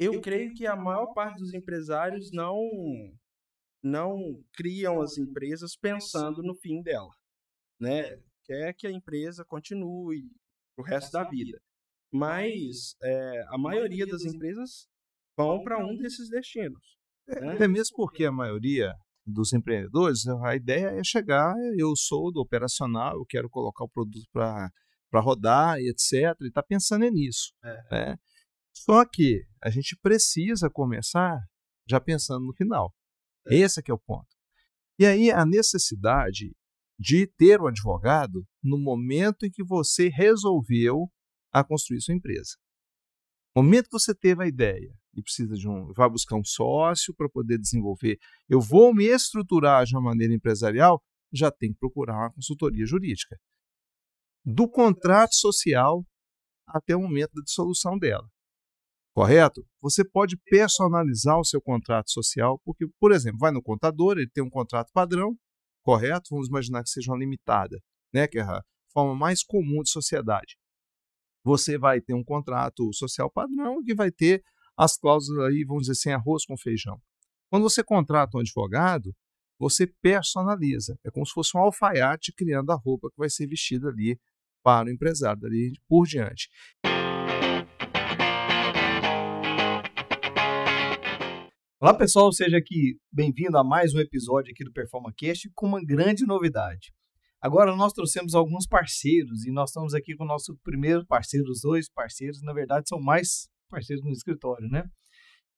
Eu, creio que a maior parte dos empresários não não criam as empresas pensando no fim dela, né? Quer que a empresa continue o resto da vida. Mas é, a maioria das empresas vão para um desses destinos. Né? É, até mesmo porque a maioria dos empreendedores, a ideia é chegar, eu sou do operacional, eu quero colocar o produto para rodar, etc. E está pensando é nisso. É. Né? Só que a gente precisa começar já pensando no final. É. Esse é, é o ponto. E aí a necessidade de ter um advogado no momento em que você resolveu a construir sua empresa. No momento que você teve a ideia e precisa de um, vai buscar um sócio para poder desenvolver, eu vou me estruturar de uma maneira empresarial, já tem que procurar uma consultoria jurídica. Do contrato social até o momento da dissolução dela correto? Você pode personalizar o seu contrato social, porque, por exemplo, vai no contador, ele tem um contrato padrão, correto? Vamos imaginar que seja uma limitada, né, que é a forma mais comum de sociedade. Você vai ter um contrato social padrão que vai ter as cláusulas aí, vamos dizer sem assim, arroz com feijão. Quando você contrata um advogado, você personaliza. É como se fosse um alfaiate criando a roupa que vai ser vestida ali para o empresário, dali por diante. Olá pessoal, seja aqui bem-vindo a mais um episódio aqui do PerformaCast com uma grande novidade. Agora nós trouxemos alguns parceiros e nós estamos aqui com o nosso primeiro parceiro, os dois parceiros, na verdade são mais parceiros no escritório, né?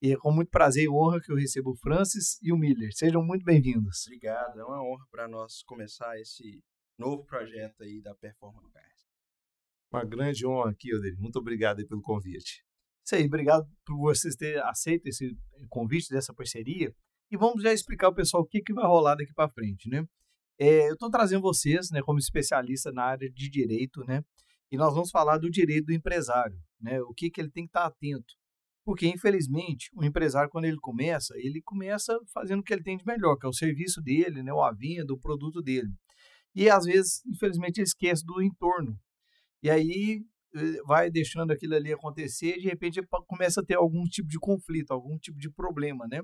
E é com muito prazer e honra que eu recebo o Francis e o Miller. Sejam muito bem-vindos. Obrigado, é uma honra para nós começar esse novo projeto aí da PerformaCast. Uma grande honra aqui, Odeir. Muito obrigado pelo convite. Isso aí, obrigado por vocês terem aceito esse eh, convite dessa parceria. E vamos já explicar o pessoal o que, que vai rolar daqui para frente, né? É, eu estou trazendo vocês, né, como especialista na área de direito, né? E nós vamos falar do direito do empresário, né? O que, que ele tem que estar tá atento. Porque, infelizmente, o empresário, quando ele começa, ele começa fazendo o que ele tem de melhor, que é o serviço dele, né, o avinho, do produto dele. E, às vezes, infelizmente, ele esquece do entorno. E aí, eh, vai deixando aquilo ali acontecer, de repente começa a ter algum tipo de conflito, algum tipo de problema, né?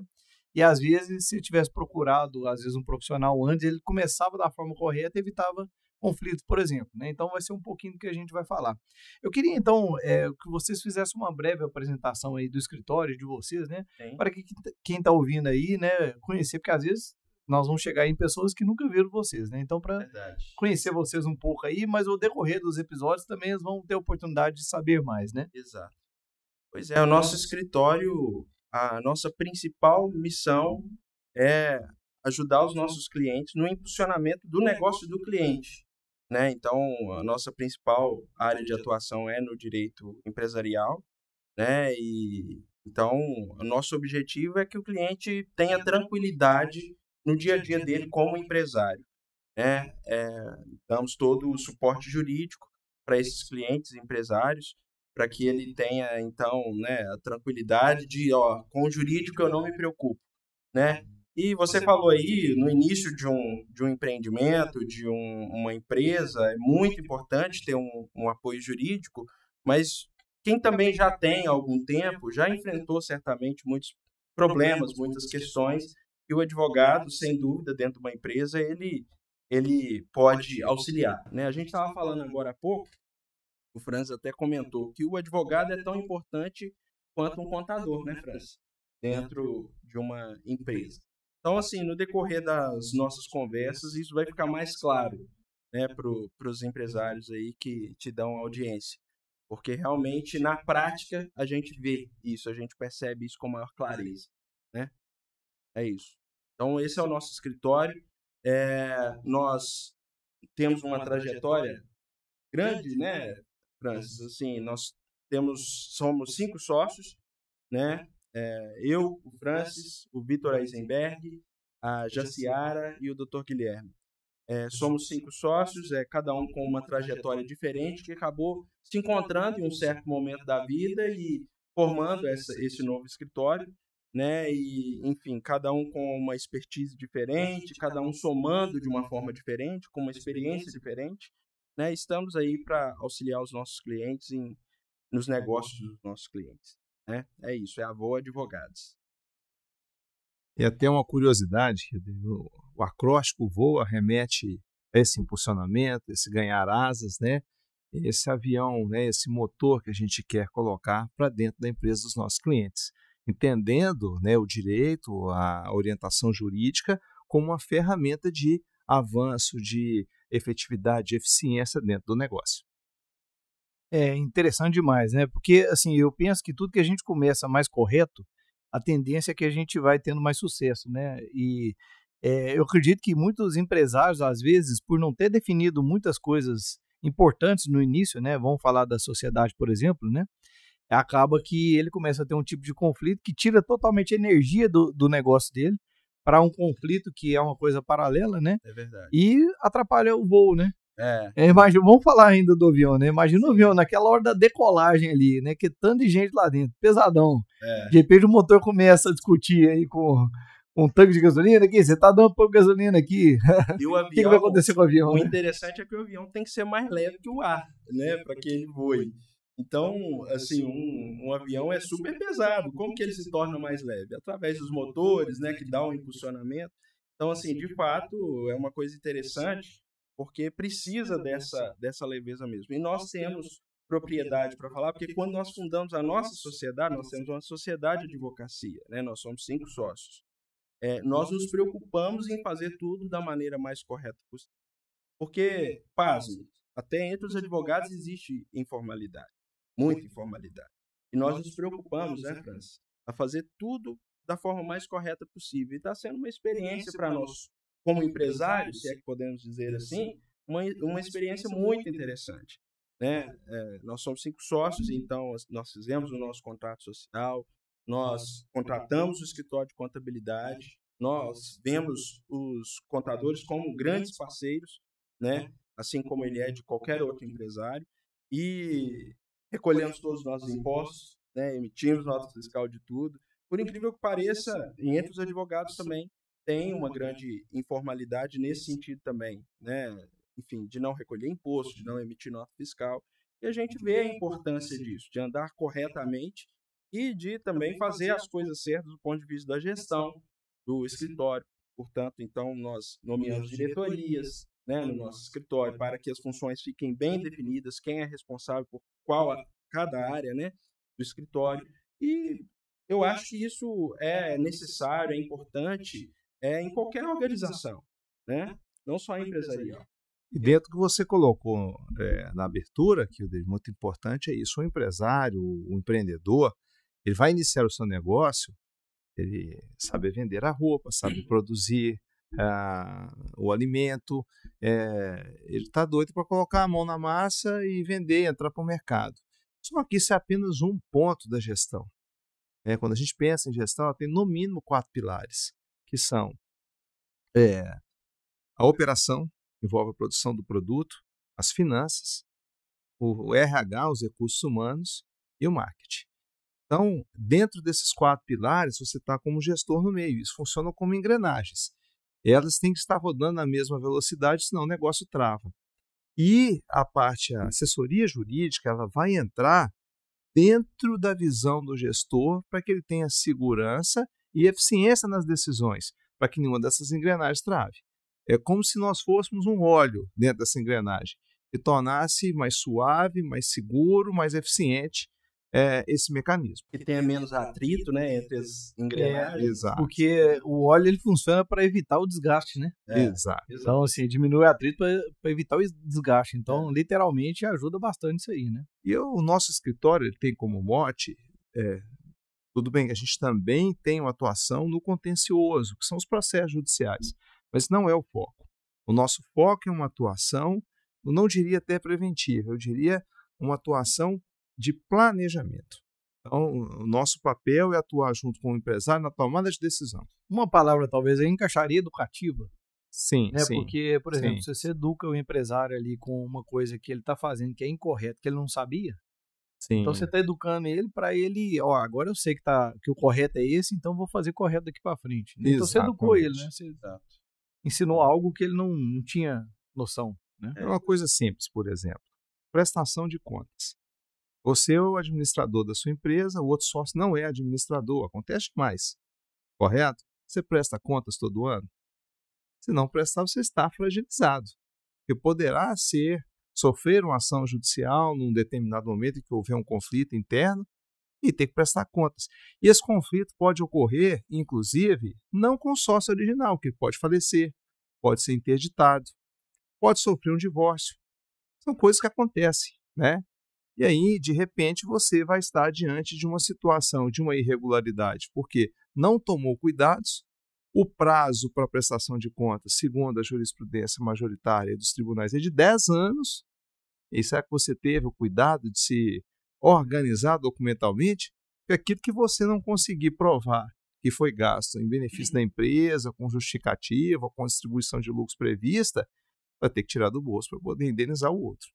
E às vezes, se eu tivesse procurado, às vezes, um profissional antes, ele começava da forma correta e evitava conflitos por exemplo. Né? Então, vai ser um pouquinho do que a gente vai falar. Eu queria, então, é, que vocês fizessem uma breve apresentação aí do escritório de vocês, né? Sim. Para que, quem está tá ouvindo aí, né, conhecer, porque às vezes nós vamos chegar em pessoas que nunca viram vocês, né? Então, para conhecer vocês um pouco aí, mas no decorrer dos episódios também eles vão ter oportunidade de saber mais, né? Exato. Pois é, o então, nosso escritório, a nossa principal missão é ajudar os nossos clientes no impulsionamento do negócio do cliente. Né? Então, a nossa principal área de atuação é no direito empresarial, né? E então, o nosso objetivo é que o cliente tenha tranquilidade no dia a dia dele como empresário. Né? É, damos todo o suporte jurídico para esses clientes empresários, para que ele tenha, então, né, a tranquilidade de, ó, com o jurídico eu não me preocupo, né? E você falou aí, no início de um, de um empreendimento, de um, uma empresa, é muito importante ter um, um apoio jurídico, mas quem também já tem algum tempo, já enfrentou certamente muitos problemas, muitas questões, e o advogado, sem dúvida, dentro de uma empresa, ele, ele pode auxiliar. Né? A gente estava falando agora há pouco, o Franz até comentou, que o advogado é tão importante quanto um contador, né, Franz? Dentro de uma empresa. Então, assim, no decorrer das nossas conversas, isso vai ficar mais claro né, para os empresários aí que te dão audiência. Porque realmente, na prática, a gente vê isso, a gente percebe isso com maior clareza. Né? É isso. Então, esse é o nosso escritório. É, nós temos uma trajetória grande, né, né, Francis? Uhum. Assim, nós temos, somos cinco sócios, né? Uhum. É, eu, o Francis, o Vitor Eisenberg, a Jaciara e o Dr. Guilherme. É, somos cinco sócios, é, cada um com uma trajetória diferente, que acabou se encontrando em um certo momento da vida e formando essa, esse novo escritório né? E, enfim, cada um com uma expertise diferente, cada um somando de uma forma né. diferente, com uma experiência diferente, né? Estamos aí para auxiliar os nossos clientes em, nos é negócios dos nossos clientes, né? É isso, é a Voa Advogados. E até uma curiosidade, o acróstico voa remete a esse impulsionamento, esse ganhar asas, né? Esse avião, né? Esse motor que a gente quer colocar para dentro da empresa dos nossos clientes entendendo né, o direito, a orientação jurídica, como uma ferramenta de avanço, de efetividade, de eficiência dentro do negócio. É interessante demais, né? Porque assim, eu penso que tudo que a gente começa mais correto, a tendência é que a gente vai tendo mais sucesso, né? E é, eu acredito que muitos empresários, às vezes, por não ter definido muitas coisas importantes no início, né? Vamos falar da sociedade, por exemplo, né? acaba que ele começa a ter um tipo de conflito que tira totalmente a energia do, do negócio dele para um conflito que é uma coisa paralela, né? É verdade. E atrapalha o voo, né? É. é imagina, vamos falar ainda do avião, né? Imagina o avião naquela hora da decolagem ali, né? Que tanto de gente lá dentro, pesadão. É. De repente o motor começa a discutir aí com, um tanque de gasolina aqui, você tá dando pouco de gasolina aqui. E o, avião, o que, que, vai acontecer com o avião? O né? interessante é que o avião tem que ser mais leve que o ar, né? Para que ele voe. Então, então, assim, um, um, avião é, é super pesado. Como que ele se torna mais leve? Através dos motores, né, né que dá um impulsionamento. Então, assim, de fato, é uma coisa interessante, porque precisa dessa, dessa leveza mesmo. E nós temos propriedade para falar, porque quando nós fundamos a nossa sociedade, nós temos uma sociedade de advocacia, né? Nós somos cinco uhum. sócios. É, nós nos preocupamos em fazer tudo da maneira mais correta possível. Porque, pasme, até entre os advogados existe informalidade muita informalidade. E nós nos preocupamos, né, né França, a fazer tudo da forma mais correta possível. E está sendo uma experiência para nós, como empresários, se é que podemos dizer assim, uma, uma experiência muito interessante. Né? É, nós somos cinco sócios, então nós fizemos o nosso contrato social, nós contratamos o escritório de contabilidade, nós vemos os contadores como grandes parceiros, né? né? assim como ele é de qualquer outro empresário, e recolhemos todos os nossos impostos, né, emitimos nota fiscal de tudo. Por incrível que pareça, entre os advogados também tem uma grande informalidade nesse sentido também, né? Enfim, de não recolher imposto, de não emitir nota fiscal. E a gente vê a importância disso, de andar corretamente e de também fazer as coisas certas do ponto de vista da gestão do escritório. Portanto, então, nós nomeamos diretorias né, no nosso escritório para que as funções fiquem bem definidas, quem é responsável por qual a, cada área né, do escritório. E eu acho que isso é, é necessário, é importante é, em qualquer né, organização, né? não só empresarial. E dentro que você colocou é, na abertura, que é muito importante, é isso: o empresário, o empreendedor, ele vai iniciar o seu negócio, ele sabe vender a roupa, sabe produzir, ah, o alimento. É, ele está doido para colocar a mão na massa e vender, entrar para o mercado. Só que isso é apenas um ponto da gestão. É, quando a gente pensa em gestão, ela tem no mínimo quatro pilares, que são é, a operação, envolve a produção do produto, as finanças, o RH, os recursos humanos e o marketing. Então, dentro desses quatro pilares, você está como gestor no meio. Isso funciona como engrenagens elas têm que estar rodando na mesma velocidade, senão o negócio trava. E a parte a assessoria jurídica, ela vai entrar dentro da visão do gestor para que ele tenha segurança e eficiência nas decisões, para que nenhuma dessas engrenagens trave. É como se nós fôssemos um óleo dentro dessa engrenagem que tornasse mais suave, mais seguro, mais eficiente é, esse mecanismo. Que tenha menos atrito, né, entre as né? engrenagens. É, exato. Porque o óleo ele funciona para evitar o desgaste, né? É, exato. Então, assim, diminui o atrito para evitar o desgaste. Então, é. literalmente, ajuda bastante isso aí, né? E o nosso escritório ele tem como mote, é, tudo bem, a gente também tem uma atuação no contencioso, que são os processos judiciais, mas não é o foco. O nosso foco é uma atuação, eu não diria até preventiva, eu diria uma atuação de planejamento. Então, o nosso papel é atuar junto com o empresário na tomada de decisão. Uma palavra talvez aí encaixaria educativa. Sim, né? sim. Porque, por exemplo, sim. se você educa o empresário ali com uma coisa que ele está fazendo que é incorreta, que ele não sabia, Sim. Então você está educando ele para ele, ó, agora eu sei que, tá, que o correto é esse, então vou fazer correto daqui para frente. Né? Então você educou ele, né? Você ensinou algo que ele não, não tinha noção. Né? É uma coisa simples, por exemplo, prestação de contas. Você é o administrador da sua empresa, o outro sócio não é administrador, acontece mais. Correto? Você presta contas todo ano? Se não prestar, você está fragilizado, que poderá ser sofrer uma ação judicial num determinado momento em que houver um conflito interno e ter que prestar contas. E esse conflito pode ocorrer, inclusive, não com o sócio original, que pode falecer, pode ser interditado, pode sofrer um divórcio. São coisas que acontecem, né? E aí, de repente, você vai estar diante de uma situação de uma irregularidade, porque não tomou cuidados, o prazo para prestação de contas, segundo a jurisprudência majoritária dos tribunais, é de 10 anos. E será que você teve o cuidado de se organizar documentalmente? Porque aquilo que você não conseguir provar que foi gasto em benefício da empresa, com justificativa, com distribuição de lucros prevista, vai ter que tirar do bolso para poder indenizar o outro.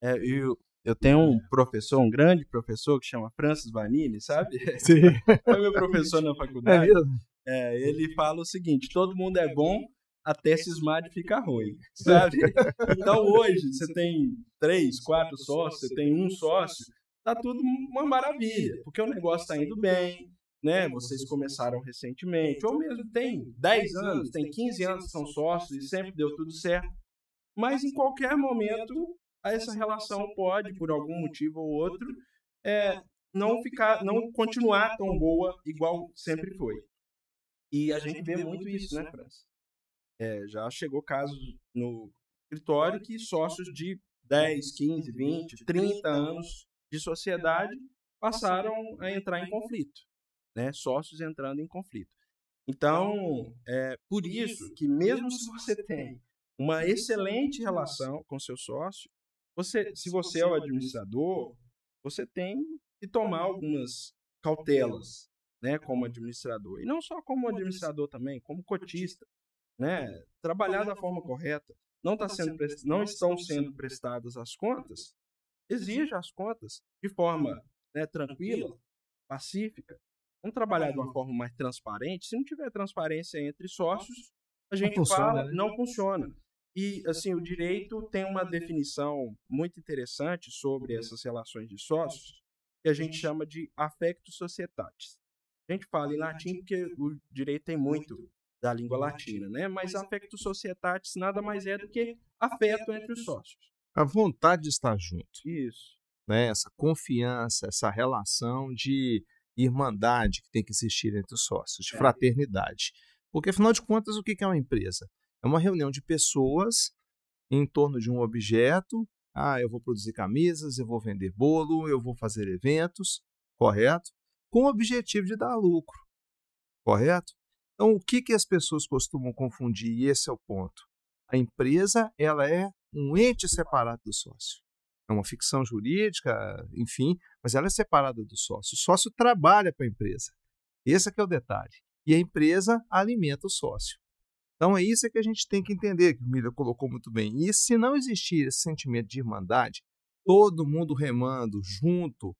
É, e eu tenho um é. professor, um grande professor que chama Francis Vanini, sabe? Sim. Foi meu professor na é faculdade. É mesmo? É, ele fala o seguinte: todo mundo é bom até cismar de ficar ruim, sabe? Então hoje você tem três, quatro sócios, você tem um sócio, tá tudo uma maravilha, porque o negócio tá indo bem, né? Vocês começaram recentemente, ou mesmo tem 10 anos, tem 15 anos que são sócios e sempre deu tudo certo. Mas em qualquer momento a essa relação pode, por algum motivo ou outro, eh, é, não ficar, não continuar tão boa igual sempre foi. E a gente vê muito isso, né, né, França? É, já chegou casos no escritório que sócios de 10, 15, 20, 30 anos de sociedade passaram a entrar em conflito, né? Sócios entrando em conflito. Então, então é por isso que mesmo se você tem uma excelente relação com seu sócio, você, se você é, é o administrador, você tem que tomar algumas cautelas, né, né como administrador. E não só como administrador também, como cotista, né? Trabalhar da forma correta. Não, tá, tá sendo, não estão sendo prestadas as contas, exija as contas de forma né, tranquila, pacífica. Vamos trabalhar de uma forma mais transparente. Se não tiver transparência entre sócios, a gente não fala, né? não funciona. E, assim, o direito tem uma definição muito interessante sobre uhum. essas relações de sócios, que a gente chama de affectus societatis. A gente fala em latim porque o direito tem muito da língua latina, né? Mas affectus societatis nada mais é, é do que afeto entre os sócios. A vontade de estar junto. Isso. Né? Essa confiança, essa relação de irmandade que tem que existir entre os sócios, de é. fraternidade. Porque, afinal de contas, o que é uma empresa? É uma reunião de pessoas em torno de um objeto. Ah, eu vou produzir camisas, eu vou vender bolo, eu vou fazer eventos, correto? Com o objetivo de dar lucro, correto? Então, o que, que as pessoas costumam confundir? E esse é o ponto. A empresa ela é um ente separado do sócio. É uma ficção jurídica, enfim, mas ela é separada do sócio. O sócio trabalha para a empresa. Esse é é o detalhe. E a empresa alimenta o sócio. Então é isso que a gente tem que entender, que o Miller colocou muito bem. E se não existir esse sentimento de irmandade, todo mundo remando junto,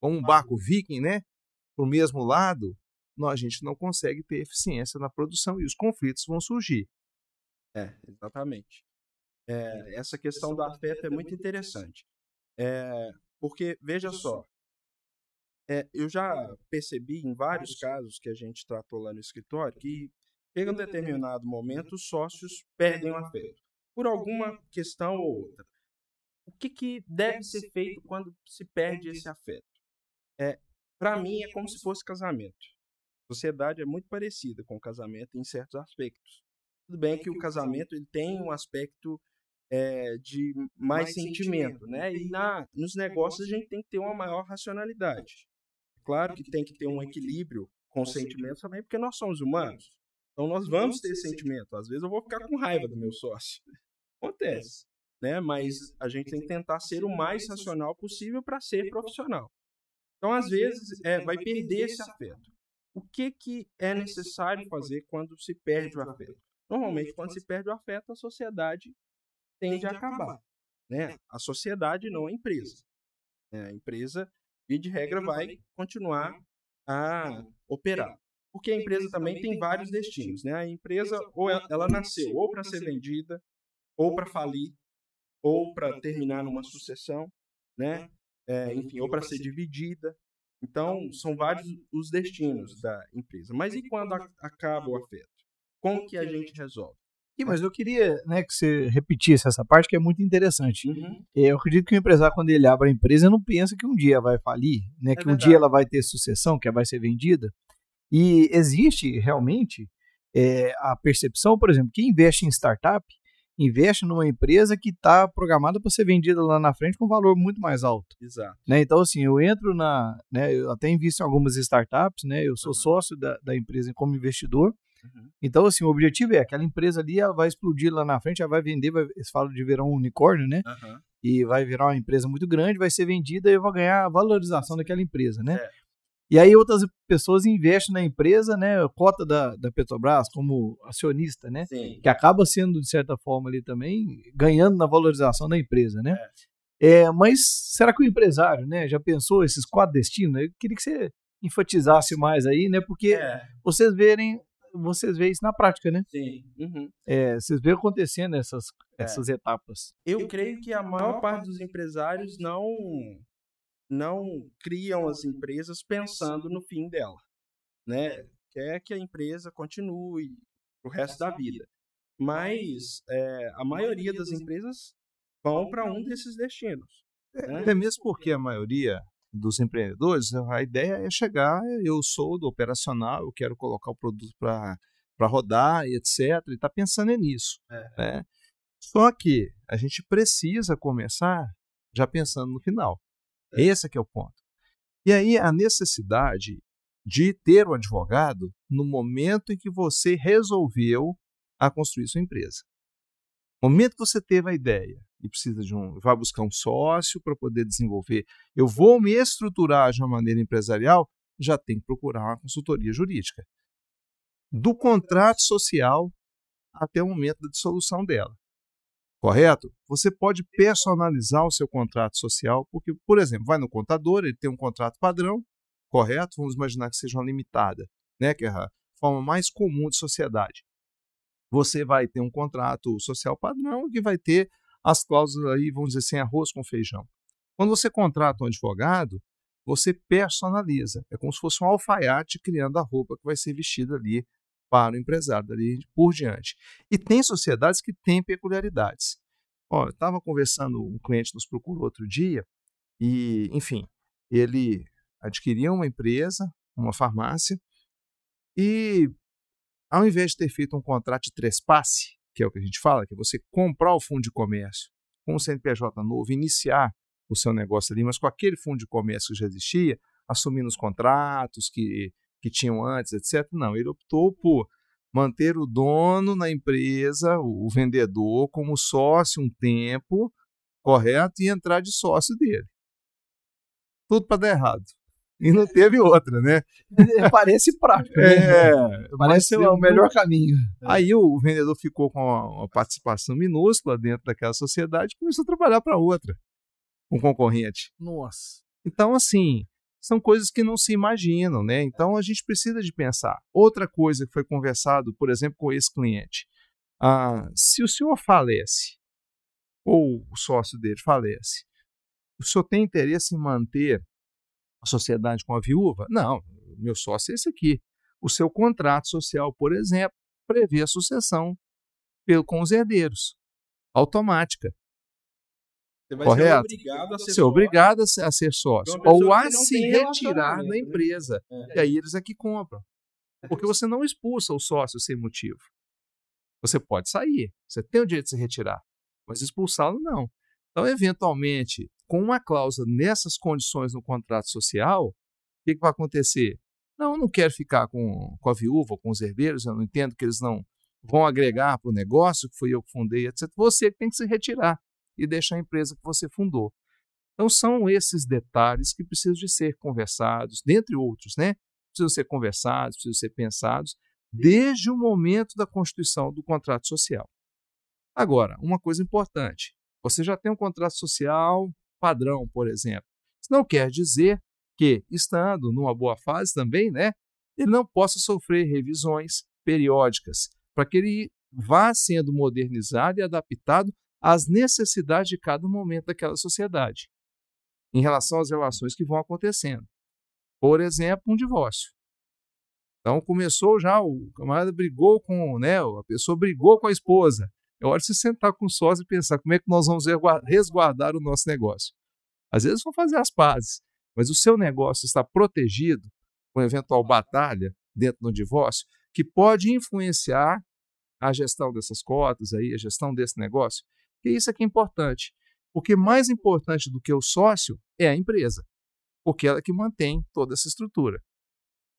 como um barco viking, né? Para o mesmo lado, nós, a gente não consegue ter eficiência na produção e os conflitos vão surgir. É, exatamente. É, essa questão do afeto é, é muito interessante. É, porque, veja só, é, eu já percebi em vários casos que a gente tratou lá no escritório que em um uhum. determinado momento, os sócios perdem o afeto, por alguma questão ou outra. O que, que deve ser feito quando se perde esse afeto? É, Para mim, é como se fosse casamento. sociedade é muito parecida com o casamento em certos aspectos. Tudo bem é que o casamento ele tem um aspecto é, de mais, mais sentimento, sentimento, né? E na, nos é negócios a gente tem que ter uma maior racionalidade. É claro que tem que ter um equilíbrio com os sentimentos também, porque nós somos hum. humanos. Então nós então, vamos ter sentimento. Às vezes eu vou ficar com raiva do meu sócio. Acontece, é. né? Mas a gente tem que tentar ser o mais racional possível para ser profissional. Então, então às vezes é, é, vai perder esse afeto. O que que é, é necessário fazer quando se perde o afeto? Normalmente quando se perde o afeto a sociedade tende a acabar, né? A sociedade não a empresa. A empresa, via de regra, vai continuar a operar porque a empresa também tem vários destinos. Né? A empresa, ou ela nasceu ou para ser assim vendida, ou para falir, ou para terminar numa sucessão, né? né? É, enfim, ou para ser dividida. Então, então são vários os destinos da empresa. Mas e quando acaba o afeto? Como que a gente resolve? E mas eu queria né, que você repetisse essa parte que é muito interessante. Uhum. Eu acredito que o empresário, quando ele abre a empresa, não pensa que um dia vai falir, né, é que um dia ela vai ter sucessão, que ela vai ser vendida. E existe realmente é, a percepção, por exemplo, quem investe em startup, investe numa empresa que está programada para ser vendida lá na frente com um valor muito mais alto. Exato. Né? Então, assim, eu entro na. Né, eu até invisto em algumas startups, né? Eu sou uhum. sócio da, da empresa como investidor. Uhum. Então, assim, o objetivo é aquela empresa ali, ela vai explodir lá na frente, ela vai vender, vai, eles falam de virar um unicórnio, né? Uhum. E vai virar uma empresa muito grande, vai ser vendida e eu vou ganhar a valorização daquela empresa, né? É. E aí outras pessoas investem na empresa, né? A cota da, da Petrobras como acionista, né? Sim. Que acaba sendo, de certa forma, ali também, ganhando na valorização da empresa, né? É. é mas será que o empresário, né, já pensou esses quatro destinos? Eu queria que você enfatizasse mais aí, né? Porque é. vocês verem, vocês veem isso na prática, né? Sim. Uhum. É, vocês veem acontecendo essas, é. essas etapas. Eu, Eu creio que a maior parte dos empresários não não criam as empresas pensando no fim dela, né? É. Quer que a empresa continue o resto da vida. Mas é, a maioria das empresas vão para um desses destinos. É, né? Até mesmo porque a maioria dos empreendedores, a ideia é chegar, eu sou do operacional, eu quero colocar o produto para rodar e etc. E está pensando é nisso. É. Né? Só que a gente precisa começar já pensando no final. É. Esse é que é o ponto. E aí a necessidade de ter um advogado no momento em que você resolveu a construir sua empresa. No momento que você teve a ideia e precisa de um, vai buscar um sócio para poder desenvolver, eu vou me estruturar de uma maneira empresarial, já tem que procurar uma consultoria jurídica. Do contrato social até o momento da dissolução dela correto? Você pode personalizar o seu contrato social, porque, por exemplo, vai no contador, ele tem um contrato padrão, correto? Vamos imaginar que seja uma limitada, né, que é a forma mais comum de sociedade. Você vai ter um contrato social padrão que vai ter as cláusulas aí, vamos dizer sem assim, arroz com feijão. Quando você contrata um advogado, você personaliza. É como se fosse um alfaiate criando a roupa que vai ser vestida ali para o empresário, dali por diante. E tem sociedades que têm peculiaridades. Ó, eu estava conversando, um cliente nos procurou outro dia, e, enfim, ele adquiriu uma empresa, uma farmácia, e ao invés de ter feito um contrato de trespasse, que é o que a gente fala, que é você comprar o fundo de comércio com o CNPJ novo, iniciar o seu negócio ali, mas com aquele fundo de comércio que já existia, assumindo os contratos que que tinham antes, etc. Não, ele optou por manter o dono na empresa, o vendedor, como sócio um tempo, correto, e entrar de sócio dele. Tudo para dar errado. E não teve outra, né? É, parece prático. Né? É, né? Parece o melhor caminho. É. Aí o vendedor ficou com uma participação minúscula dentro daquela sociedade e começou a trabalhar para outra, um concorrente. Nossa. Então, assim, são coisas que não se imaginam, né? Então a gente precisa de pensar. Outra coisa que foi conversado, por exemplo, com esse cliente, ah, se o senhor falece ou o sócio dele falece, o senhor tem interesse em manter a sociedade com a viúva? Não, meu sócio é esse aqui. O seu contrato social, por exemplo, prevê a sucessão com os herdeiros, automática. Você vai Correto? ser obrigado a ser, é ser, obrigado a ser sócio. Então, ou a se retirar da né? empresa. Né? E aí eles é que compram. É Porque você não expulsa o sócio sem motivo. Você pode sair, você tem o direito de se retirar, mas expulsá-lo não. Então, eventualmente, com uma cláusula nessas condições no contrato social, o que, que vai acontecer? Não, eu não quero ficar com, com a viúva ou com os herdeiros, eu não entendo que eles não vão agregar para o negócio, que fui eu que fundei, etc. Você que tem que se retirar e deixa a empresa que você fundou. Então são esses detalhes que precisam de ser conversados, dentre outros, né? Precisam ser conversados, precisam ser pensados desde o momento da constituição do contrato social. Agora, uma coisa importante: você já tem um contrato social padrão, por exemplo. Isso não quer dizer que, estando numa boa fase também, né, ele não possa sofrer revisões periódicas para que ele vá sendo modernizado e adaptado às necessidades de cada momento daquela sociedade, em relação às relações que vão acontecendo. Por exemplo, um divórcio. Então começou já, o camarada brigou com, né, a pessoa brigou com a esposa. É hora de se sentar com o sócio e pensar como é que nós vamos resguardar o nosso negócio. Às vezes vão fazer as pazes, mas o seu negócio está protegido com eventual batalha dentro do divórcio que pode influenciar a gestão dessas cotas aí, a gestão desse negócio que isso aqui é importante. Porque é mais importante do que o sócio é a empresa, porque ela é que mantém toda essa estrutura.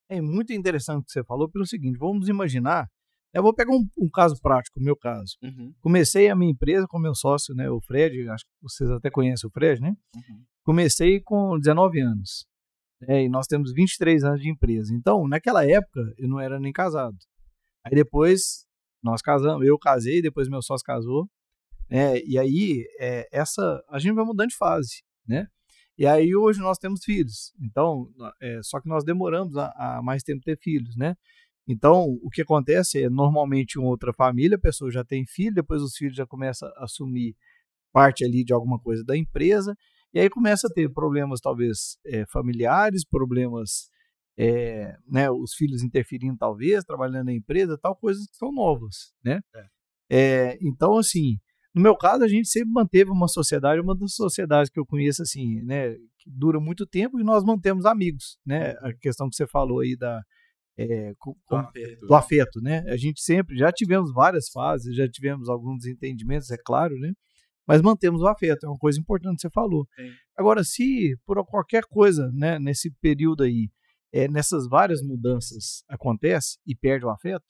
É muito interessante o que você falou pelo seguinte: vamos imaginar. Eu vou pegar um, um caso prático, o meu caso. Uhum. Comecei a minha empresa com meu sócio, né, o Fred, acho que vocês até conhecem o Fred, né? Uhum. Comecei com 19 anos. Né, e nós temos 23 anos de empresa. Então, naquela época, eu não era nem casado. Aí depois, nós casamos, eu casei, depois meu sócio casou. Né? E aí, é, essa a gente vai mudando de fase, né? E aí hoje nós temos filhos, então é, só que nós demoramos a, a, mais tempo ter filhos, né? Então o que acontece é normalmente em outra família a pessoa já tem filho, depois os filhos já começam a assumir parte ali de alguma coisa da empresa e aí começa a ter problemas talvez é, familiares, problemas é, né, os filhos interferindo talvez, trabalhando na empresa, tal, coisas que são novas, né? É. É, então, assim, no meu caso, a gente sempre manteve uma sociedade, uma das sociedades que eu conheço, assim, né, que dura muito tempo e nós mantemos amigos, né? A questão que você falou aí da. É, com, do, afeto. do né? afeto, né? A gente sempre já tivemos várias fases, já tivemos alguns desentendimentos, é claro, né? mas mantemos o afeto, é uma coisa importante que você falou. Sim. Agora, se por qualquer coisa, né, nesse período aí, é, nessas várias mudanças acontece e perde o afeto,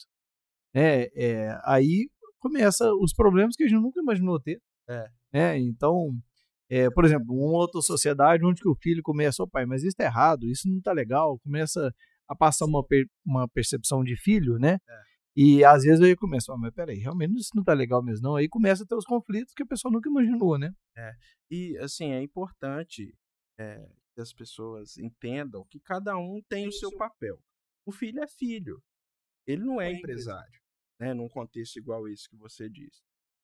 né, é, aí começa os problemas que a gente nunca imaginou ter. É. Né? Então, é, por exemplo, uma outra sociedade onde que o filho começa, o pai, mas isso tá errado, isso não tá legal, começa a passar uma, per uma percepção de filho, né? É. E às vezes aí começa, oh, mas peraí, realmente isso não tá legal mesmo, não. Aí começa a ter os conflitos que a pessoa nunca imaginou, né? É. E assim, é importante é, que as pessoas entendam que cada um tem, o seu, papel. O filho é filho, ele não é empresário né, num contexto igual esse que você diz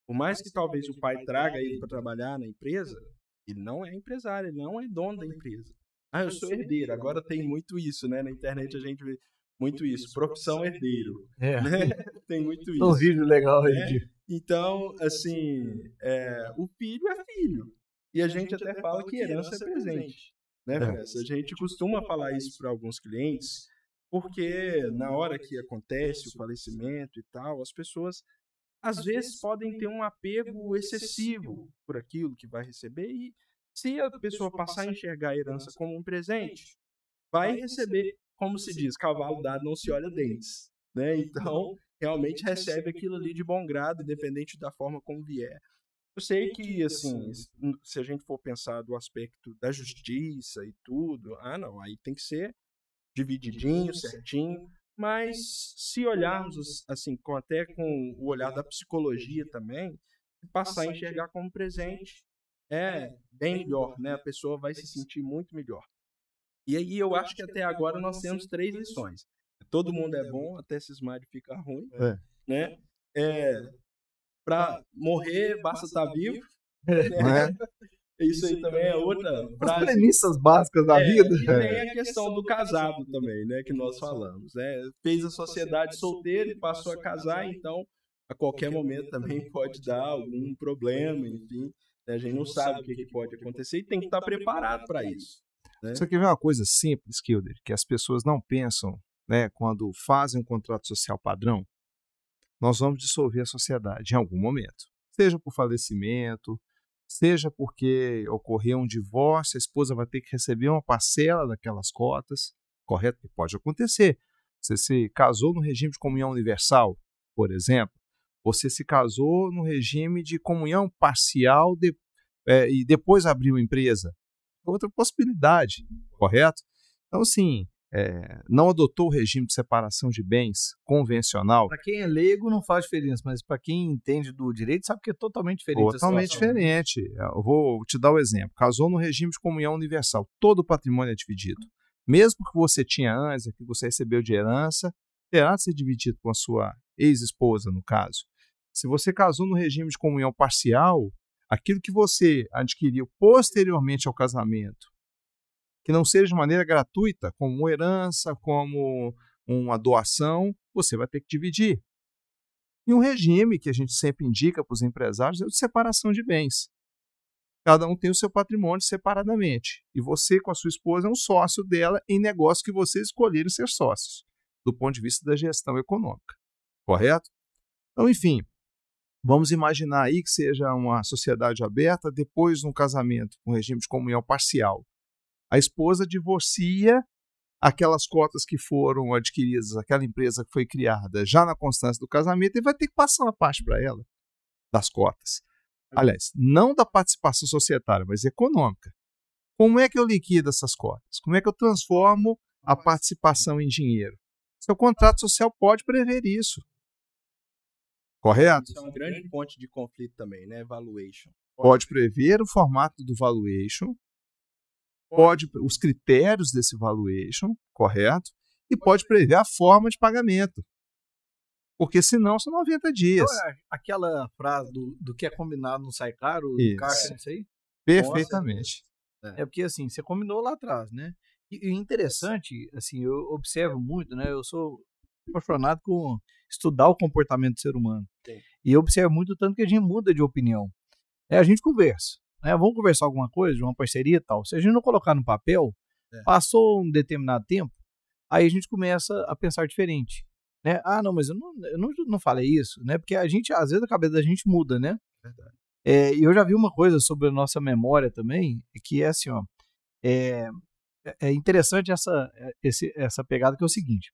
Por mais que talvez o pai traga ele para trabalhar na empresa, ele não é empresário, ele não é dono é da empresa. Ah, eu sou herdeiro. Agora tem muito isso, né? Na internet a gente vê muito isso. Profissão é herdeiro. É. Né? Tem muito isso. Um vídeo legal aí. Né? Então, assim, é, é, o filho é filho. E a gente até fala que herança é presente. Né, é. A gente costuma falar isso para alguns clientes porque na hora que acontece o falecimento e tal, as pessoas às vezes podem ter um apego excessivo por aquilo que vai receber e se a pessoa passar a enxergar a herança como um presente, vai receber, como se diz, cavalo dado não se olha dentes, né? Então, então realmente recebe aquilo ali de bom grado, independente da forma como vier. Eu sei que, assim, se a gente for pensar do aspecto da justiça e tudo, ah, não, aí tem que ser divididinho, certinho, mas se olharmos assim, com, até assim, com o olhar da psicologia também, passar a enxergar como presente é, é bem melhor, né? A né? pessoa vai se sentir muito melhor. E aí eu acho que até agora nós temos três lições. Todo mundo é, é bom, até cismar de ficar ruim, é. né? É, é para morrer basta estar tá, tá vivo. Né? É. Isso, isso aí também é, é outra. As premissas básicas da é, vida. E tem é. a questão do casado também, né? Que nós falamos. Né? É, fez a sociedade solteira e passou a casar, então, então a qualquer momento também pode dar algum problema, enfim. Né? A gente não sabe o que, que pode acontecer e tem que estar tá tá preparado para isso. Né. né? Você quer ver uma coisa simples, Kilder, que as pessoas não pensam né, quando fazem um contrato social padrão? Nós vamos dissolver a sociedade em algum momento. Seja por falecimento, seja porque ocorreu um divórcio, a esposa vai ter que receber uma parcela daquelas cotas, correto? Que pode acontecer. Você se casou no regime de comunhão universal, por exemplo, você se casou no regime de comunhão parcial de, é, e depois abriu empresa. Outra possibilidade, correto? Então, assim, é, não adotou o regime de separação de bens convencional. Para quem é leigo não faz diferença, mas para quem entende do direito sabe que é totalmente diferente. Totalmente né? diferente. É, eu vou te dar o um exemplo. Casou no regime de comunhão universal, todo o patrimônio é dividido. Mesmo que você tinha antes, que você recebeu de herança, terá de ser dividido com a sua ex-esposa, no caso. Se você casou no regime de comunhão parcial, aquilo que você adquiriu posteriormente ao casamento que não seja de maneira gratuita, como herança, como uma doação, você vai ter que dividir. E um regime que a gente sempre indica para os empresários é o de separação de bens. Cada um tem o seu patrimônio separadamente. E você, com a sua esposa, é um sócio dela em negócio que vocês escolherem ser sócios, do ponto de vista da gestão econômica. Correto? Então, enfim, vamos imaginar aí que seja uma sociedade aberta, depois um casamento com um regime de comunhão parcial, a esposa divorcia aquelas cotas que foram adquiridas, aquela empresa que foi criada já na constância do casamento, e vai ter que passar uma parte para ela das cotas. Uhum. Aliás, não da participação societária, mas econômica. Como é que eu liquido essas cotas? Como é que eu transformo a assim? participação em dinheiro? Seu contrato social pode prever isso. Correto? Isso é um grande ponto de conflito também, né? Valuation. Pode, pode prever o formato do valuation, pode os critérios desse valuation, correto? E pode prever a forma de pagamento. Porque senão são 90 então, dias. Então, aquela frase do, do que é combinado não sai caro, Isso. não sei. Perfeitamente. Nossa, é, é. porque assim, você combinou lá atrás, né? E, e é interessante, assim, eu observo muito, né? Eu sou apaixonado com estudar o comportamento do ser humano. Sim. E eu observo muito o tanto que a gente muda de opinião. É, a gente conversa né? vamos conversar alguma coisa, uma parceria e tal. Se a gente não colocar no papel, é. passou um determinado tempo, aí a gente começa a pensar diferente. Né? Ah, não, mas eu não, eu não, não falei isso, né? Porque a gente, às vezes, a cabeça da gente muda, né? É, e eu já vi uma coisa sobre a nossa memória também, é que é assim, ó. É, é interessante essa, esse, essa pegada que é o seguinte.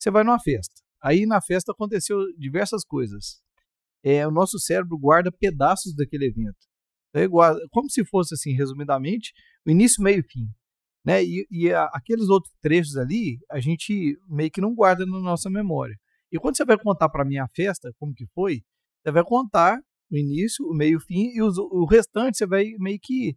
Você vai numa festa. Aí na festa aconteceu diversas coisas. É, o nosso cérebro guarda pedaços daquele evento. É como se fosse assim, resumidamente, o início, meio e fim. Né? E, e a, aqueles outros trechos ali, a gente meio que não guarda na nossa memória. E quando você vai contar para mim a festa, como que foi, você vai contar o início, o meio, o fim, e os, o restante você vai meio que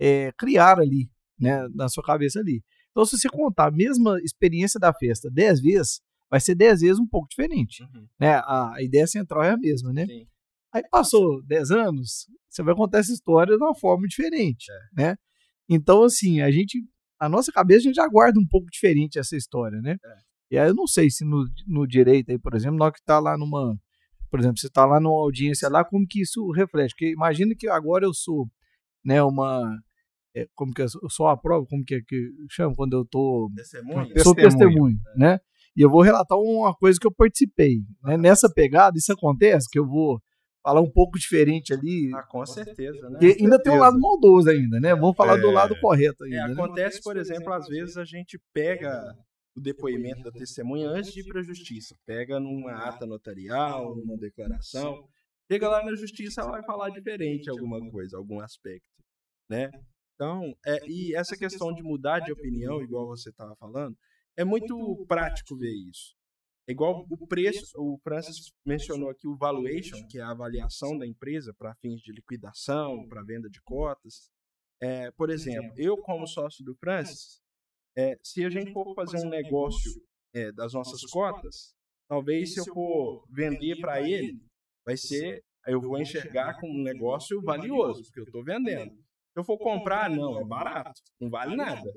é, criar ali, né, na sua cabeça ali. Então, se você contar a mesma experiência da festa dez vezes, vai ser dez vezes um pouco diferente. Uhum. Né? A, a, ideia central é a mesma, né? Sim. Aí passou 10 anos, você vai contar essa história de uma forma diferente, é. né? Então, assim, a gente, a nossa cabeça, a gente aguarda um pouco diferente essa história, né? É. E aí eu não sei se no, no direito aí, por exemplo, na hora que tá lá numa, por exemplo, você tá lá numa audiência lá, como que isso reflete? Porque imagina que agora eu sou, né, uma, é, como que eu sou a prova, como que é que chama quando eu tô... Testemunho. sou testemunho, né? né? E eu vou relatar uma coisa que eu participei. Né? Ah, Nessa pegada, isso acontece, que eu vou falar um pouco diferente ali. Ah, com, certeza, né? Porque ainda certeza. tem um lado maldoso ainda, né? Vamos falar é... do lado correto é, ainda. É, acontece, né? por exemplo, às vezes a gente pega o depoimento da testemunha antes de ir para a justiça. Pega numa ata notarial, numa declaração. Chega lá na justiça, ela vai falar diferente alguma coisa, algum aspecto, né? Então, é, é e essa questão de mudar de opinião, igual você estava falando, é, é muito prático ver isso. É igual então, o preço, o né, Francis mencionou aqui o valuation, que é a avaliação da empresa para fins de liquidação, para venda de cotas. É, por exemplo, eu como sócio do Francis, é, se a gente for fazer um negócio é, das nossas cotas, talvez se eu for vender para ele, vai ser, eu vou enxergar como um negócio valioso, porque eu estou vendendo. Se eu for comprar, não, é, é barato, não vale nada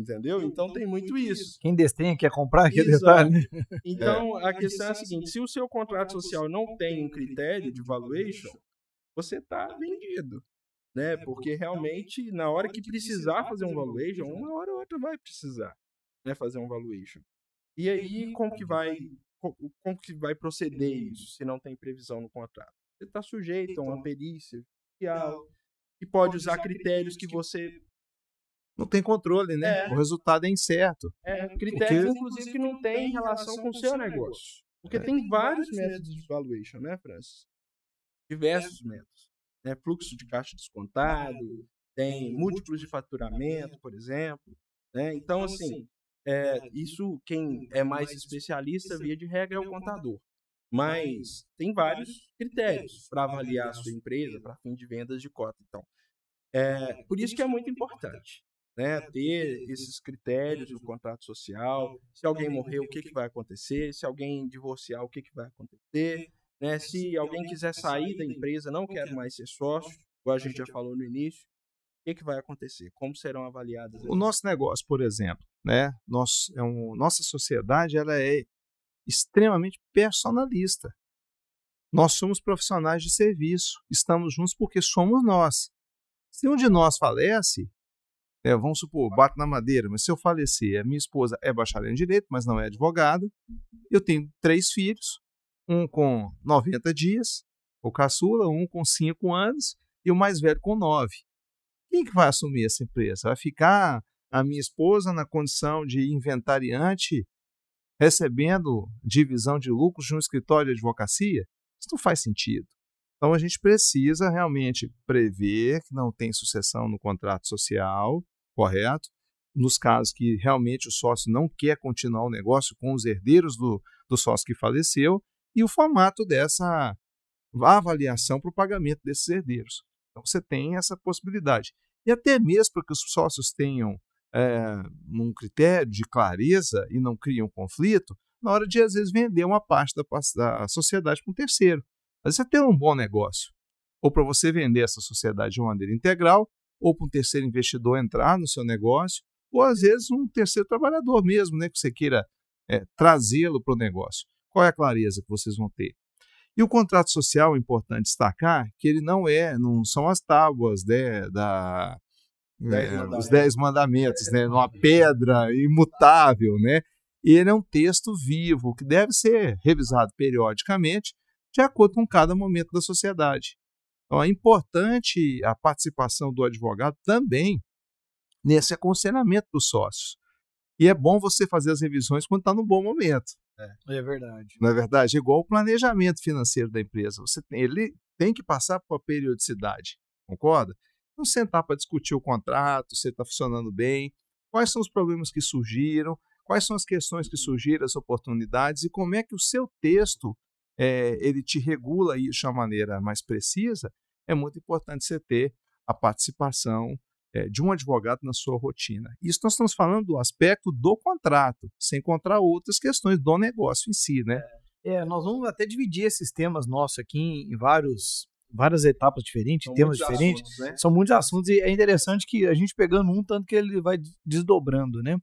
entendeu? Então tem muito isso. Quem destem quer comprar aquele Exato. detalhe. Então é. a questão é a é assim, seguinte: se o seu contrato social não tem um critério de valuation, você está tá vendido. Né? né? Porque realmente, na hora que precisar fazer um valuation, uma hora ou outra vai precisar né, fazer um valuation. E aí, como que vai como que vai proceder isso se não tem previsão no contrato? Você está sujeito a uma então, perícia judicial, que pode usar critérios que você não tem controle, né? É. O resultado é incerto. É, critérios, Porque... inclusive, que não tem relação com o seu negócio. Porque é. tem vários métodos de valuation, né, Francis? Diversos é. métodos. Né? Fluxo de caixa descontado, tem múltiplos de faturamento, por exemplo. Né? Então, então assim, assim é, é, isso quem é, é mais especialista, via de regra, é o contador. Mas tem vários critérios para avaliar a sua empresa, para fim de vendas de cota. Então, é, por isso que é muito importante né, é, ter esses critérios do contrato social, né, se alguém morrer, o que, que vai acontecer, se alguém divorciar, o que, que vai acontecer, é, né, é se alguém quiser sair da empresa, não quero mais ser sócio, igual a né, gente já falou no início, o que, que vai acontecer, como serão avaliadas. O nosso negócio, por exemplo, né, Nós é um, nossa sociedade ela é extremamente personalista. Nós somos profissionais de serviço, estamos juntos porque somos nós. Se um de nós falece, é, vamos supor, bato na madeira, mas se eu falecer, a minha esposa é bacharel em direito, mas não é advogada. Eu tenho três filhos, um com 90 dias, o caçula, um com 5 anos e o mais velho com 9. Quem que vai assumir essa empresa? Vai ficar a minha esposa na condição de inventariante, recebendo divisão de lucros de um escritório de advocacia? Isso não faz sentido. Então a gente precisa realmente prever que não tem sucessão no contrato social, correto? Nos casos que realmente o sócio não quer continuar o negócio com os herdeiros do, do sócio que faleceu, e o formato dessa avaliação para o pagamento desses herdeiros. Então você tem essa possibilidade. E até mesmo para que os sócios tenham é, um critério de clareza e não criem um conflito, na hora de, às vezes, vender uma parte da, da sociedade para um terceiro. Mas você tem um bom negócio. Ou para você vender essa sociedade de uma maneira integral, ou para um terceiro investidor entrar no seu negócio, ou às vezes um terceiro trabalhador mesmo, né, que você queira é, trazê-lo para o negócio. Qual é a clareza que vocês vão ter? E o contrato social, é importante destacar que ele não é, não são as tábuas né, da, né, dez é, os Dez Mandamentos, né, uma pedra imutável. Né? Ele é um texto vivo que deve ser revisado periodicamente de acordo com cada momento da sociedade. Então é importante a participação do advogado também nesse aconselhamento dos sócios. E é bom você fazer as revisões quando está no bom momento. É, é verdade. Não é verdade? É igual o planejamento financeiro da empresa. Você tem, ele tem que passar por uma periodicidade, concorda? Não sentar para discutir o contrato, se está funcionando bem, quais são os problemas que surgiram, quais são as questões que surgiram, as oportunidades e como é que o seu texto é, ele te regula isso de uma maneira mais precisa, é muito importante você ter a participação é, de um advogado na sua rotina. Isso nós estamos falando do aspecto do contrato, sem encontrar outras questões do negócio em si, né? É, é nós vamos até dividir esses temas nossos aqui em vários várias etapas diferentes, São temas diferentes. Assuntos, né? São muitos assuntos e é interessante que a gente pegando um tanto que ele vai desdobrando, né?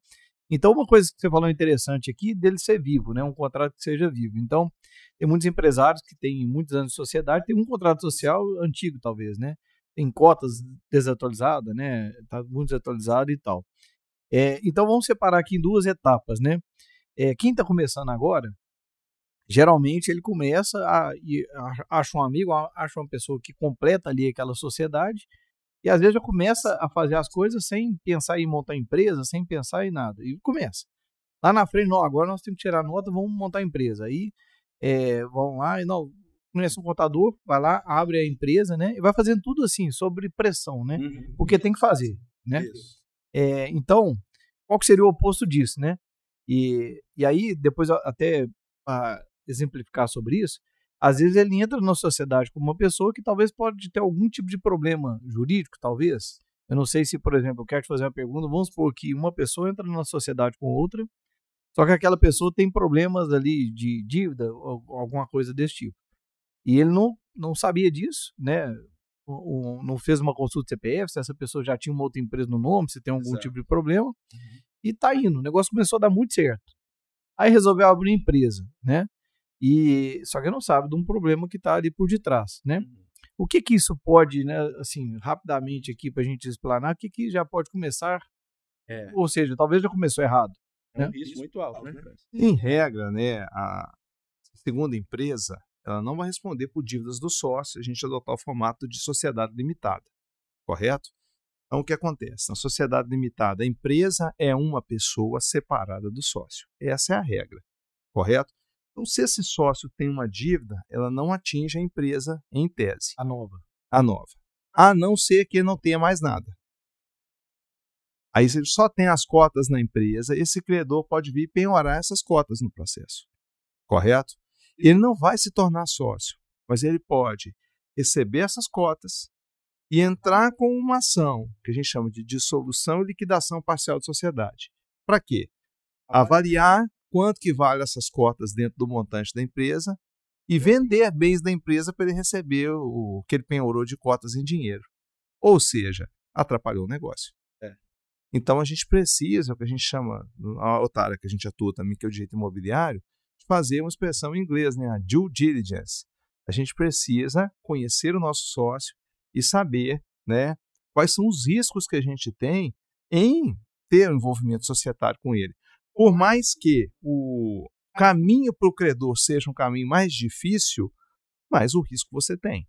Então, uma coisa que você falou interessante aqui, dele ser vivo, né? Um contrato que seja vivo. Então, tem muitos empresários que têm muitos anos de sociedade, tem um contrato social antigo, talvez, né? Tem cotas desatualizadas, né? Está muito desatualizado e tal. É, então, vamos separar aqui em duas etapas, né? É, quem está começando agora, geralmente ele começa a, a acha um amigo, acha uma pessoa que completa ali aquela sociedade, e às vezes já começa a fazer as coisas sem pensar em montar empresa, sem pensar em nada. E começa. Lá na frente, não, agora nós temos que tirar nota, vamos montar empresa. Aí é, vão lá, e não, conhece um contador, vai lá, abre a empresa, né? E vai fazendo tudo assim, sobre pressão, né? Uhum. uhum. Porque tem que fazer, né? É, então, qual que seria o oposto disso, né? E, e aí, depois até exemplificar sobre isso, às vezes ele entra na sociedade como uma pessoa que talvez pode ter algum tipo de problema jurídico, talvez. Eu não sei se, por exemplo, eu quero te fazer uma pergunta, vamos supor que uma pessoa entra na sociedade com outra, só que aquela pessoa tem problemas ali de dívida ou alguma coisa desse tipo. E ele não, não sabia disso, né? não fez uma consulta de CPF, se essa pessoa já tinha uma outra empresa no nome, se tem algum tipo de problema. Uhum. E tá indo. O negócio começou a dar muito certo. Aí resolveu abrir empresa, né? E só que não sabe de um problema que está ali por detrás, né? Uhum. O que que isso pode, né, assim, rapidamente aqui para a gente explanar, o que que já pode começar, é. ou seja, talvez já começou errado. É um né? risco muito alto, é né? Em regra, né, a segunda empresa, ela não vai responder por dívidas do sócio, a gente adotar o formato de sociedade limitada, correto? Então, o que acontece? Na sociedade limitada, a empresa é uma pessoa separada do sócio. Essa é a regra, correto? Então, se esse sócio tem uma dívida, ela não atinge a empresa em tese. A nova. A nova. A não ser que não tenha mais nada. Aí, se ele só tem as cotas na empresa, esse credor pode vir penhorar essas cotas no processo. Correto? Ele não vai se tornar sócio, mas ele pode receber essas cotas e entrar com uma ação, que a gente chama de dissolução e liquidação parcial de sociedade. Para quê? Avaliar quanto que vale essas cotas dentro do montante da empresa e vender bens da empresa para ele receber o, que ele penhorou de cotas em dinheiro. Ou seja, atrapalhou o negócio. É. Então a gente precisa, o que a gente chama, a otária que a gente atua também, que é o direito imobiliário, fazer uma expressão em inglês, né? a due diligence. A gente precisa conhecer o nosso sócio e saber né, quais são os riscos que a gente tem em ter um envolvimento societário com ele por mais que o caminho para o credor seja um caminho mais difícil, mais o risco você tem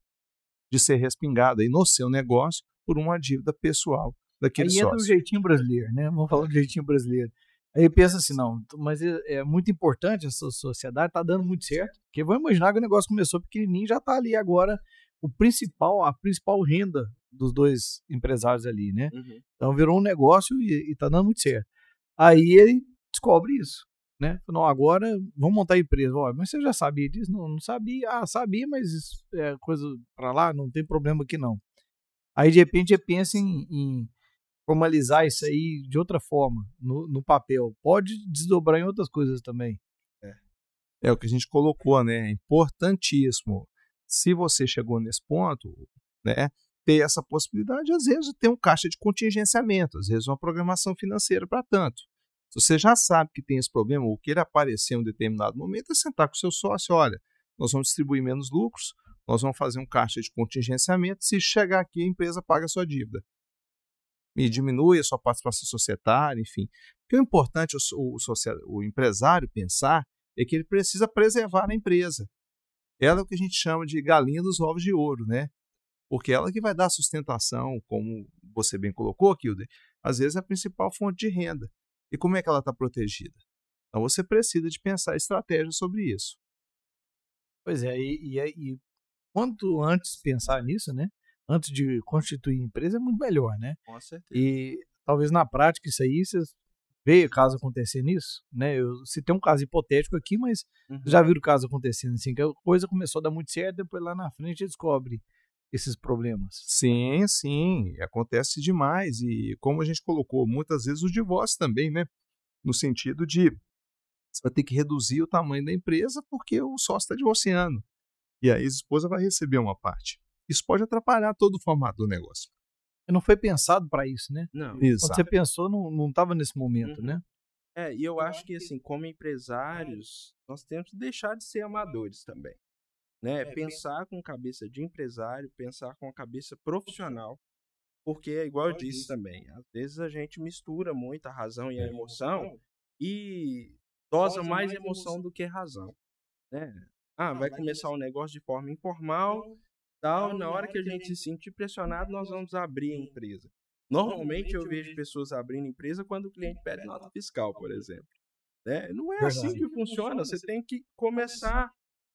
de ser respingado aí no seu negócio por uma dívida pessoal daquele aí sócio. Aí entra o jeitinho brasileiro, né? Vamos falar do jeitinho brasileiro. Aí pensa assim, não, mas é, é muito importante essa sociedade, está dando muito certo. Porque vamos imaginar que o negócio começou pequenininho, já está ali agora o principal, a principal renda dos dois empresários ali, né? Uhum. Então virou um negócio e, está dando muito certo. Aí ele descobre isso. Né? Não, agora vamos montar a empresa. Olha, mas você já sabia disso? Não, não sabia. Ah, sabia, mas isso é coisa para lá, não tem problema aqui não. Aí de repente você pensa em, em formalizar isso aí de outra forma, no, no papel. Pode desdobrar em outras coisas também. É. é o que a gente colocou, né? É importantíssimo. Se você chegou nesse ponto, né? Ter essa possibilidade, às vezes, de ter um caixa de contingenciamento, às vezes, uma programação financeira para tanto. Se você já sabe que tem esse problema ou que ele aparecer em um determinado momento, é sentar com o seu sócio, olha, nós vamos distribuir menos lucros, nós vamos fazer um caixa de contingenciamento, se chegar aqui a empresa paga a sua dívida. E diminui a sua participação societária, enfim. Porque o importante é o, o, o empresário pensar é que ele precisa preservar a empresa. Ela é o que a gente chama de galinha dos ovos de ouro, né? Porque ela é que vai dar sustentação, como você bem colocou, Kilder, às vezes é a principal fonte de renda. E como é que ela está protegida? Então você precisa de pensar estratégia sobre isso. Pois é, e, e, e quanto antes pensar nisso, né? Antes de constituir empresa é muito melhor, né? Com certeza. E talvez na prática isso aí você vê caso acontecendo isso, né? Eu citei um caso hipotético aqui, mas uhum. já viram caso acontecendo assim, que a coisa começou a dar muito certo, depois lá na frente descobre esses problemas. Sim, sim, acontece demais. E como a gente colocou, muitas vezes o divórcio também, né? No sentido de você vai ter que reduzir o tamanho da empresa porque o sócio está divorciando. E aí a esposa vai receber uma parte. Isso pode atrapalhar todo o formato do negócio. Não foi pensado para isso, né? Não. Exato. Quando você pensou, não estava nesse momento, uhum. né? É, e eu, acho que, assim, como é empresários, nós temos que deixar de ser amadores também. Né? É, pensar bem... com cabeça de empresário, pensar com a cabeça profissional, porque, é igual eu disse também, às vezes a gente mistura muito a razão e a é, emoção e dosa mais emoção do que razão. Né? Ah, ah vai começar o um negócio de forma informal, então, tal. Na hora que a gente se sentir pressionado, nós vamos abrir a empresa. Normalmente eu vejo pessoas abrindo empresa quando o cliente pede nota fiscal, por exemplo. Né? Não é assim que funciona. Você tem que começar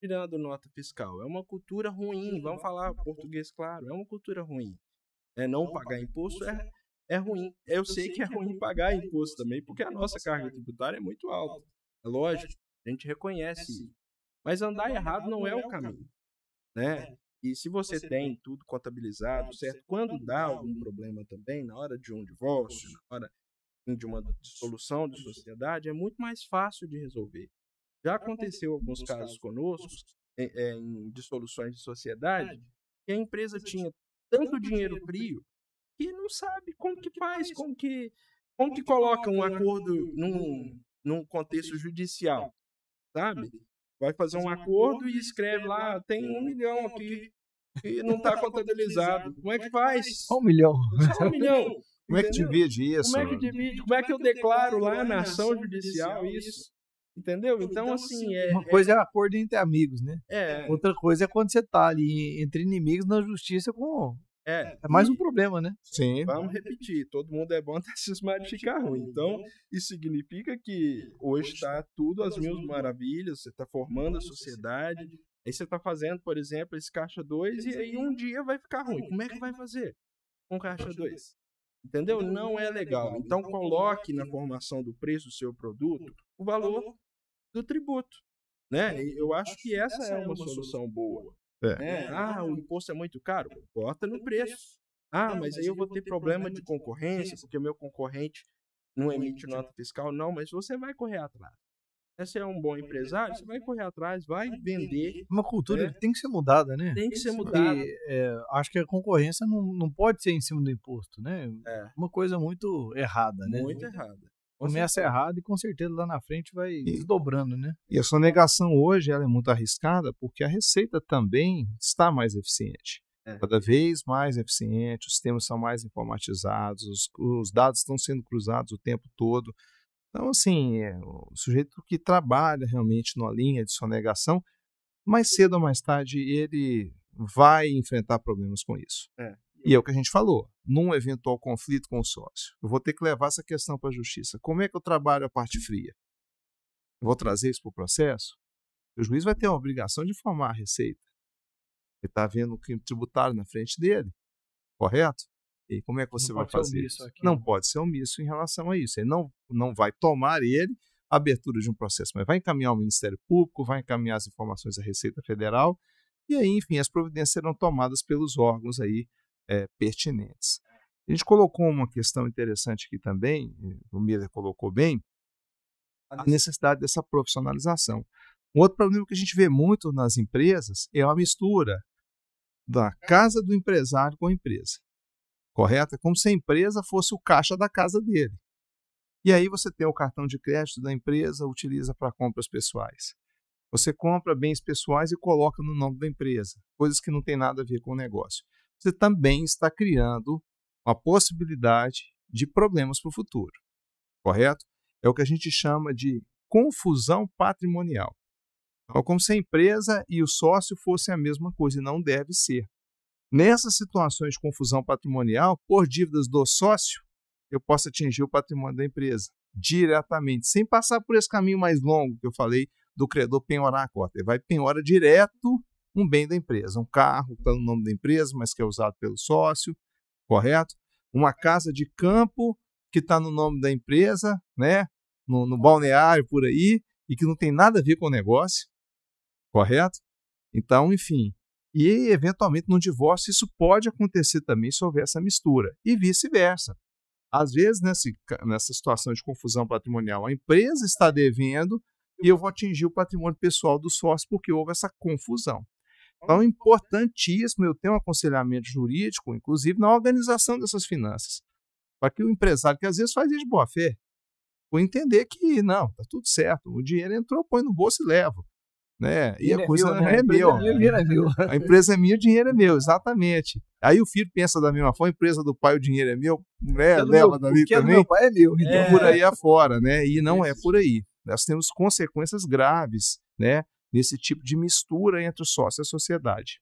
tirando nota fiscal. É uma cultura ruim, vamos falar português claro, é uma cultura ruim. É não pagar imposto é, é, é ruim. Eu sei que é, é ruim pagar imposto também, porque a nossa carga tributária é muito é alta. É lógico, a gente reconhece isso. Mas andar errado não é o caminho, né? E se você tem tudo contabilizado, certo? Quando dá algum problema também, na hora de um divórcio, na hora de uma dissolução de sociedade, é muito mais fácil de resolver. Já aconteceu alguns casos conosco, em, eh, em dissoluções de sociedade, que a empresa tinha tanto dinheiro frio que não sabe como que faz, como que, como que coloca um acordo num, num contexto judicial, sabe? Vai fazer um acordo e escreve lá, tem um milhão aqui e não está tá contabilizado. Como é, é que faz? Só um milhão. Só um milhão. Como é que divide isso? Como é que divide? Como é, é que eu declaro lá na ação judicial isso? Entendeu? Então, então, então assim, assim. é, uma é coisa é acordo entre amigos, né? É. Outra coisa é quando você tá ali entre inimigos na justiça com. É, é mais e, um problema, né? Sim. Vamos repetir: todo mundo é bom até cismar de ficar ruim. Então, então, isso significa que hoje está tá tudo às mil maravilhas, você está formando a sociedade, aí você está fazendo, por exemplo, esse caixa 2 e aí um dia vai ficar ruim. Como é que vai fazer com caixa 2? Entendeu? Então, é não é legal. Então, coloque na formação do preço do seu produto o valor do tributo. Né? É, eu acho, acho que essa, essa é, é uma uma solução boa. É. É, é. Ah, o imposto é muito caro? Corta no preço. Ah, mas aí eu vou ter problema de concorrência, porque o meu concorrente não emite nota fiscal. Não, mas você vai correr atrás. Você é um bom empresário, você vai correr atrás, vai vender. Uma cultura né? tem que ser mudada, né? Tem que ser mudada. E, é, acho que a concorrência não, não pode ser em cima do imposto, né? É. Uma coisa muito errada, né? muito errada começa certeza. errado e com certeza lá na frente vai e, desdobrando, né? E a sonegação hoje ela é muito arriscada porque a receita também está mais eficiente. É. Cada vez mais eficiente, os sistemas são mais informatizados, os, os dados estão sendo cruzados o tempo todo. Então, assim, é, o sujeito que trabalha realmente numa linha de sonegação, mais cedo ou mais tarde ele vai enfrentar problemas com isso. É. E é o que a gente falou, num eventual conflito com o sócio. Eu vou ter que levar essa questão para a justiça. Como é que eu trabalho a parte fria? Eu vou trazer isso para o processo? O juiz vai ter a obrigação de informar a Receita. Ele está vendo o crime tributário na frente dele, correto? E como é que você não vai fazer isso? Aqui, não né? pode ser omisso em relação a isso. Ele não, não vai tomar ele a abertura de um processo, mas vai encaminhar ao Ministério Público, vai encaminhar as informações à Receita Federal, e aí, enfim, as providências serão tomadas pelos órgãos aí é, pertinentes. A gente colocou uma questão interessante aqui também, o Miller colocou bem, a necessidade dessa profissionalização. Um outro problema que a gente vê muito nas empresas é a mistura da casa do empresário com a empresa. Correto? É como se a empresa fosse o caixa da casa dele. E aí você tem o cartão de crédito da empresa, utiliza para compras pessoais. Você compra bens pessoais e coloca no nome da empresa, coisas que não tem nada a ver com o negócio você também está criando uma possibilidade de problemas para o futuro, correto? É o que a gente chama de confusão patrimonial. Então, é como se a empresa e o sócio fossem a mesma coisa, e não deve ser. Nessas situações de confusão patrimonial, por dívidas do sócio, eu posso atingir o patrimônio da empresa diretamente, sem passar por esse caminho mais longo que eu falei do credor penhorar a cota. Ele vai penhora direto um bem da empresa, um carro que está no nome da empresa, mas que é usado pelo sócio, correto? Uma casa de campo que está no nome da empresa, né? No, no, balneário por aí, e que não tem nada a ver com o negócio, correto? Então, enfim. E, eventualmente, no divórcio, isso pode acontecer também se houver essa mistura, e vice-versa. Às vezes, nessa situação de confusão patrimonial, a empresa está devendo e eu vou atingir o patrimônio pessoal do sócio porque houve essa confusão. Então, é importantíssimo eu ter um aconselhamento jurídico, inclusive na organização dessas finanças, para que o empresário, que às vezes faz isso de boa fé, por entender que não, tá tudo certo, o dinheiro entrou, põe no bolso e leva. Né? E a é coisa é, meu, né? é meu. É meu. É a empresa é minha, o dinheiro é meu, exatamente. Aí o filho pensa da mesma forma, a empresa do pai, o dinheiro é meu, né? É leva meu, dali é também. É meu pai é meu. Então. É. Por aí afora, né? E não é por aí. Nós temos consequências graves, né? nesse tipo de mistura entre o sócio e a sociedade.